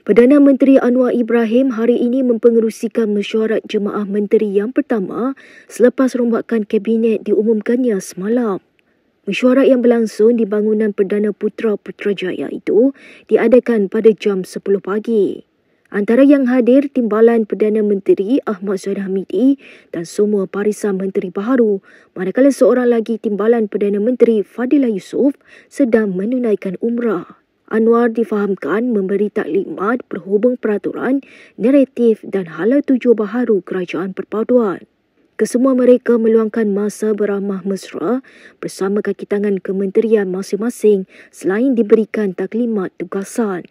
Perdana Menteri Anwar Ibrahim hari ini mempengerusikan mesyuarat jemaah menteri yang pertama selepas rombakan kabinet diumumkannya semalam. Mesyuarat yang berlangsung di bangunan Perdana Putra Putrajaya itu diadakan pada jam 10 pagi. Antara yang hadir timbalan Perdana Menteri Ahmad Zahid Hamidi dan semua parisan menteri baharu, manakala seorang lagi timbalan Perdana Menteri Fadila Yusof sedang menunaikan umrah. Anwar difahamkan memberi taklimat berhubung peraturan, naratif dan hala tuju baharu kerajaan perpaduan. Kesemua mereka meluangkan masa beramah mesra bersama kaki tangan kementerian masing-masing selain diberikan taklimat tugasan.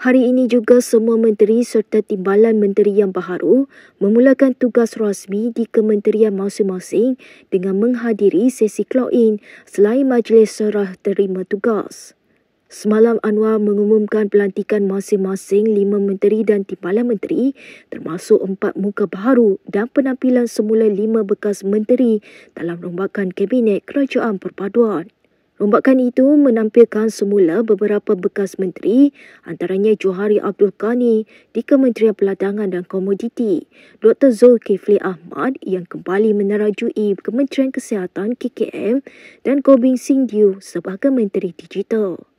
Hari ini juga semua menteri serta timbalan menteri yang baharu memulakan tugas rasmi di kementerian masing-masing dengan menghadiri sesi klo-in selain majlis serah terima tugas. Semalam Anwar mengumumkan pelantikan masing-masing lima menteri dan timbalan menteri termasuk empat muka baru dan penampilan semula lima bekas menteri dalam rombakan Kabinet Kerajaan Perpaduan. Rombakan itu menampilkan semula beberapa bekas menteri antaranya Johari Abdul Kani di Kementerian Peladangan dan Komoditi, Dr. Zulkifli Ahmad yang kembali menerajui Kementerian Kesihatan KKM dan Gobing Singh Diu sebagai Menteri Digital.